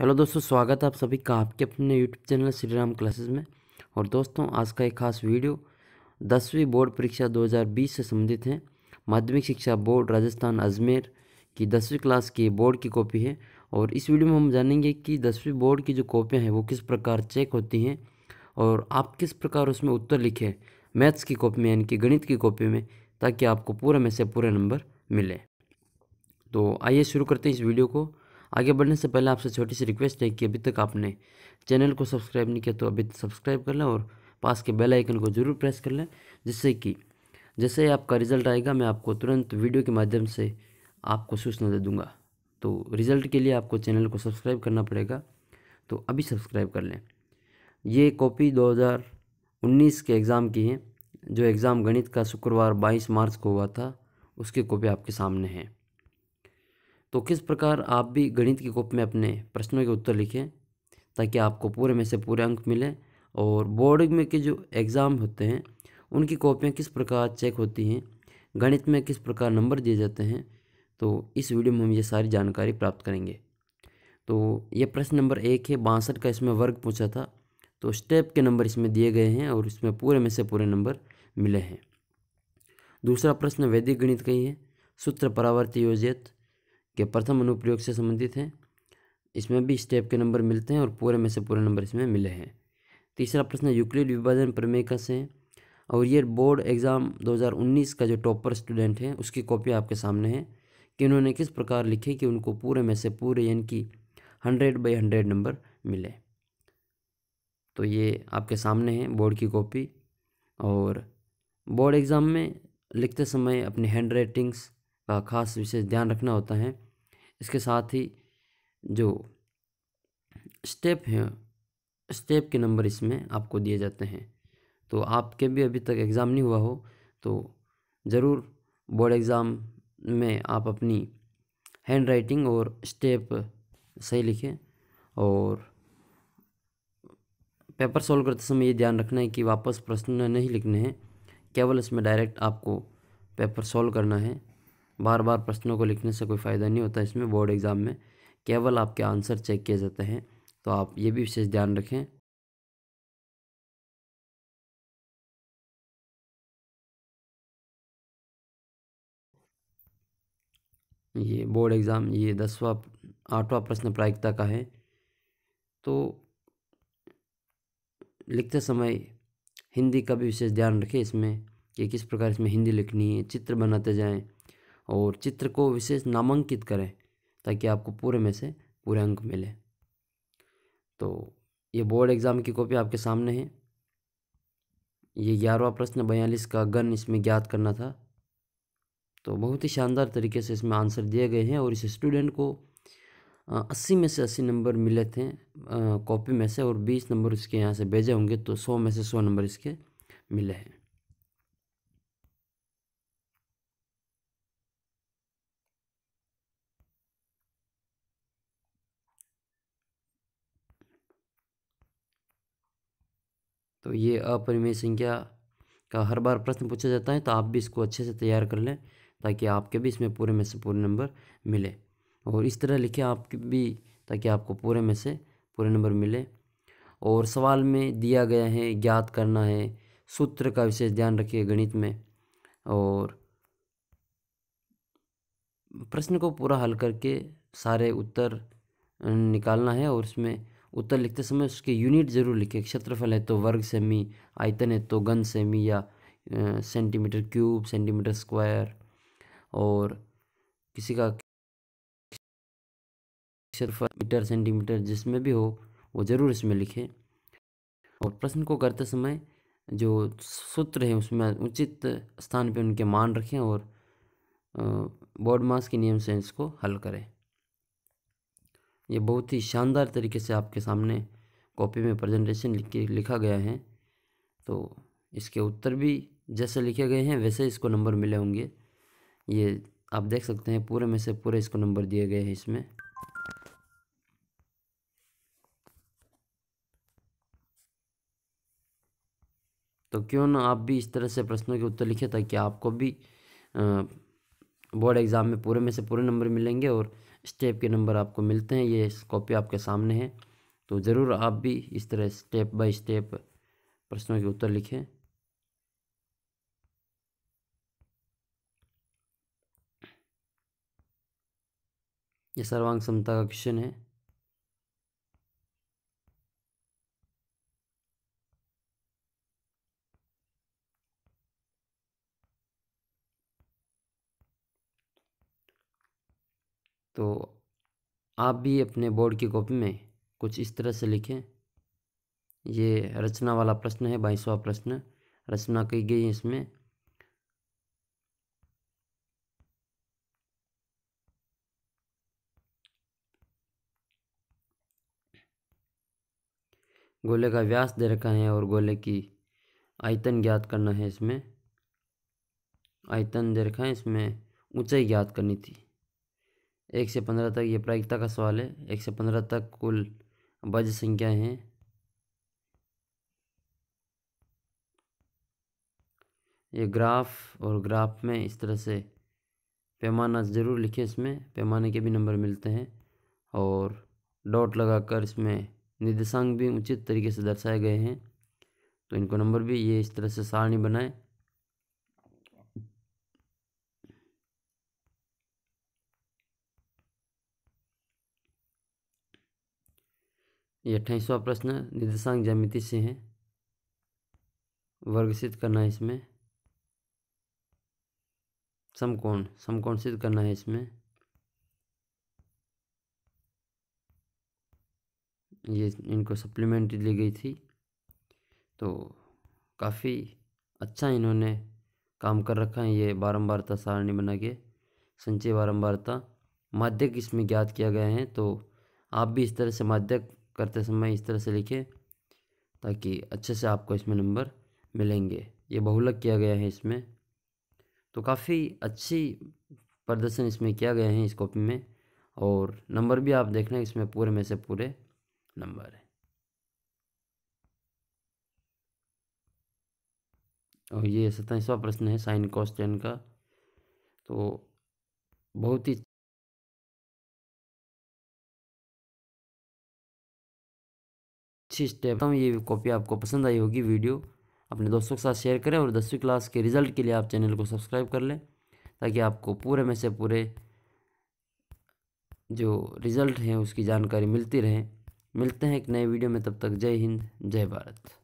hello दोस्तों स्वागत है आप सभी का आपके अपने YouTube channel Shri Ram classes में और दोस्तों आज का एक खास वीडियो दसवीं बोर्ड परीक्षा 2020 से संबंधित है माध्यमिक शिक्षा बोर्ड राजस्थान अजमेर की दसवीं क्लास की बोर्ड की कॉपी है और इस वीडियो में हम जानेंगे कि दसवीं बोर्ड की जो कॉपियाँ हैं वो किस प्रकार चेक होती हैं और आप किस प्रकार उसमें उत्तर लिखे मैथ्स की कॉपी में यानी कि गणित की कॉपी में ताकि आपको पूरे में से पूरे नंबर मिले तो आइए शुरू करते हैं इस वीडियो को आगे बढ़ने से पहले आपसे छोटी सी रिक्वेस्ट है कि अभी तक आपने चैनल को सब्सक्राइब नहीं किया तो अभी सब्सक्राइब कर लें और पास के बेल आइकन को ज़रूर प्रेस कर लें जिससे कि जैसे ही आपका रिज़ल्ट आएगा मैं आपको तुरंत वीडियो के माध्यम से आपको सूचना दे दूँगा तो रिज़ल्ट के लिए आपको चैनल को सब्सक्राइब करना पड़ेगा तो अभी सब्सक्राइब कर लें ये कॉपी दो के एग्ज़ाम की है जो एग्ज़ाम गणित का शुक्रवार 22 मार्च को हुआ था उसकी कॉपी आपके सामने है तो किस प्रकार आप भी गणित की कॉपी में अपने प्रश्नों के उत्तर लिखें ताकि आपको पूरे में से पूरे अंक मिलें और बोर्ड में के जो एग्ज़ाम होते हैं उनकी कॉपियाँ किस प्रकार चेक होती हैं गणित में किस प्रकार नंबर दिए जाते हैं तो इस वीडियो में हम ये सारी जानकारी प्राप्त करेंगे तो ये प्रश्न नंबर एक है बासठ का इसमें वर्ग पूछा था तो स्टेप के नंबर इसमें दिए गए हैं और इसमें पूरे में से पूरे नंबर मिले हैं दूसरा प्रश्न वैदिक गणित का ही है सूत्र परावर्ती योजित के प्रथम अनुप्रयोग से संबंधित हैं इसमें भी स्टेप के नंबर मिलते हैं और पूरे में से पूरे नंबर इसमें मिले हैं तीसरा प्रश्न यूक्लिड विभाजन प्रमेय का से और ये बोर्ड एग्ज़ाम 2019 का जो टॉपर स्टूडेंट है उसकी कॉपी आपके सामने है कि उन्होंने किस प्रकार लिखे कि उनको पूरे में से पूरे यानी कि हंड्रेड बाई हंड्रेड नंबर मिले तो ये आपके सामने है बोर्ड की कॉपी और बोर्ड एग्ज़ाम में लिखते समय अपनी हैंड राइटिंग्स का खास विशेष ध्यान रखना होता है इसके साथ ही जो स्टेप हैं स्टेप के नंबर इसमें आपको दिए जाते हैं तो आपके भी अभी तक एग्ज़ाम नहीं हुआ हो तो ज़रूर बोर्ड एग्ज़ाम में आप अपनी हैंड राइटिंग और स्टेप सही लिखें और पेपर सॉल्व करते समय ये ध्यान रखना है कि वापस प्रश्न नहीं लिखने हैं केवल इसमें डायरेक्ट आपको पेपर सॉल्व करना है बार बार प्रश्नों को लिखने से कोई फ़ायदा नहीं होता इसमें बोर्ड एग्ज़ाम में केवल आपके आंसर चेक किए जाते हैं तो आप ये भी विशेष ध्यान रखें ये बोर्ड एग्ज़ाम ये दसवा आठवां प्रश्न प्रायिकता का है तो लिखते समय हिंदी का भी विशेष ध्यान रखें इसमें कि किस प्रकार इसमें हिंदी लिखनी है चित्र बनाते जाएं और चित्र को विशेष नामांकित करें ताकि आपको पूरे में से पूरे अंक मिले तो ये बोर्ड एग्ज़ाम की कॉपी आपके सामने है ये ग्यारहवा प्रश्न बयालीस का गन इसमें ज्ञात करना था तो बहुत ही शानदार तरीके से इसमें आंसर दिए गए हैं और इस स्टूडेंट को अस्सी में से अस्सी नंबर मिले थे कॉपी में से और बीस नंबर उसके यहाँ से भेजे होंगे तो सौ में से सौ नंबर इसके मिले हैं तो ये अपरिमेय संख्या का हर बार प्रश्न पूछा जाता है तो आप भी इसको अच्छे से तैयार कर लें ताकि आपके भी इसमें पूरे में से पूरे नंबर मिले और इस तरह लिखें आप भी ताकि आपको पूरे में से पूरे नंबर मिले और सवाल में दिया गया है ज्ञात करना है सूत्र का विशेष ध्यान रखिए गणित में और प्रश्न को पूरा हल करके सारे उत्तर निकालना है और इसमें उत्तर लिखते समय उसके यूनिट ज़रूर लिखें क्षेत्रफल है तो वर्ग सेमी आयतन है तो गन सेमी या सेंटीमीटर क्यूब सेंटीमीटर स्क्वायर और किसी का क्षेत्रफल मीटर सेंटीमीटर जिसमें भी हो वो ज़रूर इसमें लिखें और प्रश्न को करते समय जो सूत्र है उसमें उचित स्थान पे उनके मान रखें और बोर्ड मास के नियम से इसको हल करें ये बहुत ही शानदार तरीके से आपके सामने कॉपी में प्रेजेंटेशन लिख लिखा गया है तो इसके उत्तर भी जैसे लिखे गए हैं वैसे इसको नंबर मिले होंगे ये आप देख सकते हैं पूरे में से पूरे इसको नंबर दिए गए हैं इसमें तो क्यों ना आप भी इस तरह से प्रश्नों के उत्तर लिखे ताकि आपको भी बोर्ड एग्ज़ाम में पूरे में से पूरे नंबर मिलेंगे और स्टेप के नंबर आपको मिलते हैं ये कॉपी आपके सामने है तो ज़रूर आप भी इस तरह स्टेप बाय स्टेप प्रश्नों के उत्तर लिखें ये सर्वांग समता का क्वेश्चन है तो आप भी अपने बोर्ड की कॉपी में कुछ इस तरह से लिखें ये रचना वाला प्रश्न है बाईसवा प्रश्न रचना की गई है इसमें गोले का व्यास दे रखा है और गोले की आयतन ज्ञात करना है इसमें आयतन दे रखा है इसमें ऊंचाई ज्ञात करनी थी एक से पंद्रह तक ये प्रायिकता का सवाल है एक से पंद्रह तक कुल बज संख्याएं हैं ये ग्राफ और ग्राफ में इस तरह से पैमाना ज़रूर लिखें इसमें पैमाने के भी नंबर मिलते हैं और डॉट लगाकर इसमें निर्देशांक भी उचित तरीके से दर्शाए गए हैं तो इनको नंबर भी ये इस तरह से सारणी बनाएं ये अट्ठाईसवा प्रश्न निर्देशांक जमिति से है वर्ग सिद्ध करना है इसमें समकोण समकोण सिद्ध करना है इसमें ये इनको सप्लीमेंट्री ली गई थी तो काफ़ी अच्छा इन्होंने काम कर रखा है ये बारम्बारता सारणी बना के संचय बारम्बारता माध्यक इसमें ज्ञात किया गया है तो आप भी इस तरह से माध्यक करते समय इस तरह से लिखें ताकि अच्छे से आपको इसमें नंबर मिलेंगे ये बहुलक किया गया है इसमें तो काफ़ी अच्छी प्रदर्शन इसमें किया गया है इस कॉपी में और नंबर भी आप देख रहे हैं इसमें पूरे में से पूरे नंबर है और ये सत्ताईसवा प्रश्न है साइन कॉस्टेन का तो बहुत ही अच्छी स्टेप ये कॉपी आपको पसंद आई होगी वीडियो अपने दोस्तों के साथ शेयर करें और दसवीं क्लास के रिजल्ट के लिए आप चैनल को सब्सक्राइब कर लें ताकि आपको पूरे में से पूरे जो रिज़ल्ट हैं उसकी जानकारी मिलती रहे मिलते हैं एक नए वीडियो में तब तक जय हिंद जय भारत